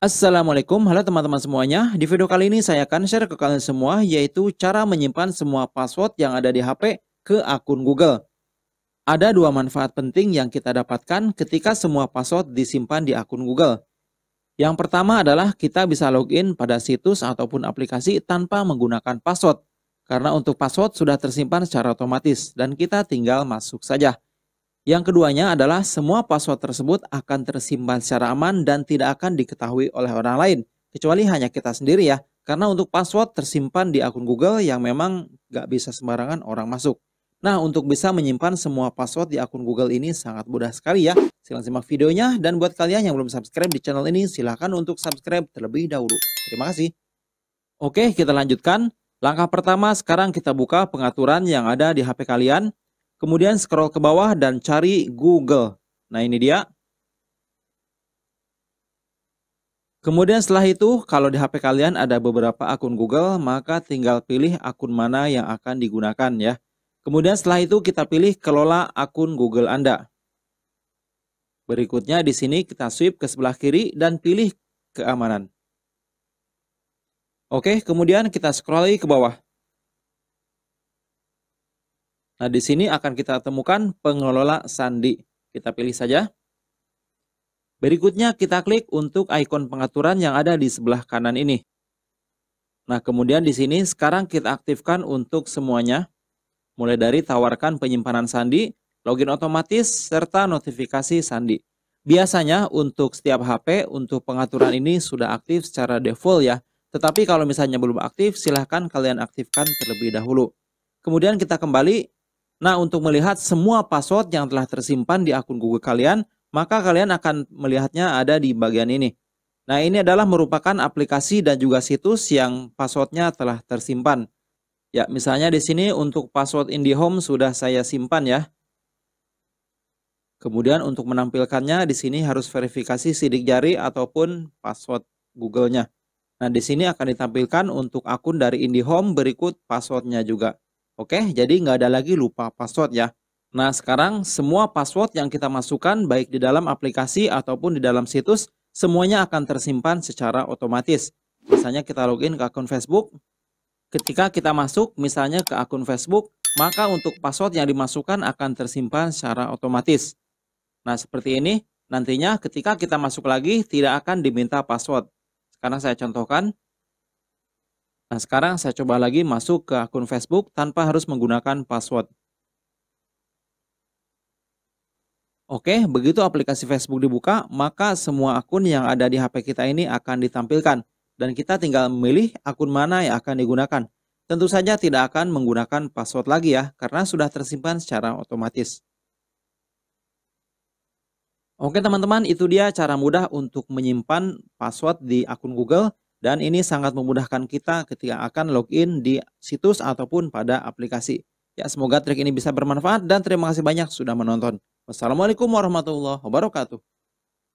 Assalamualaikum, halo teman-teman semuanya. Di video kali ini saya akan share ke kalian semua yaitu cara menyimpan semua password yang ada di HP ke akun Google. Ada dua manfaat penting yang kita dapatkan ketika semua password disimpan di akun Google. Yang pertama adalah kita bisa login pada situs ataupun aplikasi tanpa menggunakan password. Karena untuk password sudah tersimpan secara otomatis dan kita tinggal masuk saja. Yang keduanya adalah semua password tersebut akan tersimpan secara aman dan tidak akan diketahui oleh orang lain, kecuali hanya kita sendiri ya. Karena untuk password tersimpan di akun Google yang memang gak bisa sembarangan orang masuk. Nah, untuk bisa menyimpan semua password di akun Google ini sangat mudah sekali ya. Silahkan simak videonya, dan buat kalian yang belum subscribe di channel ini, silahkan untuk subscribe terlebih dahulu. Terima kasih. Oke, kita lanjutkan. Langkah pertama, sekarang kita buka pengaturan yang ada di HP kalian. Kemudian scroll ke bawah dan cari Google. Nah ini dia. Kemudian setelah itu kalau di HP kalian ada beberapa akun Google maka tinggal pilih akun mana yang akan digunakan ya. Kemudian setelah itu kita pilih kelola akun Google Anda. Berikutnya di sini kita swipe ke sebelah kiri dan pilih keamanan. Oke, kemudian kita scroll ke bawah. Nah, di sini akan kita temukan pengelola sandi. Kita pilih saja. Berikutnya kita klik untuk ikon pengaturan yang ada di sebelah kanan ini. Nah, kemudian di sini sekarang kita aktifkan untuk semuanya. Mulai dari tawarkan penyimpanan sandi, login otomatis, serta notifikasi sandi. Biasanya untuk setiap HP, untuk pengaturan ini sudah aktif secara default ya. Tetapi kalau misalnya belum aktif, silahkan kalian aktifkan terlebih dahulu. Kemudian kita kembali Nah, untuk melihat semua password yang telah tersimpan di akun Google kalian, maka kalian akan melihatnya ada di bagian ini. Nah, ini adalah merupakan aplikasi dan juga situs yang passwordnya telah tersimpan. Ya, misalnya di sini untuk password IndiHome sudah saya simpan ya. Kemudian untuk menampilkannya di sini harus verifikasi sidik jari ataupun password Google-nya. Nah, di sini akan ditampilkan untuk akun dari IndiHome berikut passwordnya juga. Oke, jadi nggak ada lagi lupa password ya. Nah, sekarang semua password yang kita masukkan baik di dalam aplikasi ataupun di dalam situs, semuanya akan tersimpan secara otomatis. Misalnya kita login ke akun Facebook. Ketika kita masuk misalnya ke akun Facebook, maka untuk password yang dimasukkan akan tersimpan secara otomatis. Nah, seperti ini. Nantinya ketika kita masuk lagi tidak akan diminta password. Karena saya contohkan, Nah, sekarang saya coba lagi masuk ke akun Facebook tanpa harus menggunakan password. Oke, begitu aplikasi Facebook dibuka, maka semua akun yang ada di HP kita ini akan ditampilkan. Dan kita tinggal memilih akun mana yang akan digunakan. Tentu saja tidak akan menggunakan password lagi ya, karena sudah tersimpan secara otomatis. Oke teman-teman, itu dia cara mudah untuk menyimpan password di akun Google dan ini sangat memudahkan kita ketika akan login di situs ataupun pada aplikasi. Ya, semoga trik ini bisa bermanfaat dan terima kasih banyak sudah menonton. Wassalamualaikum warahmatullahi wabarakatuh.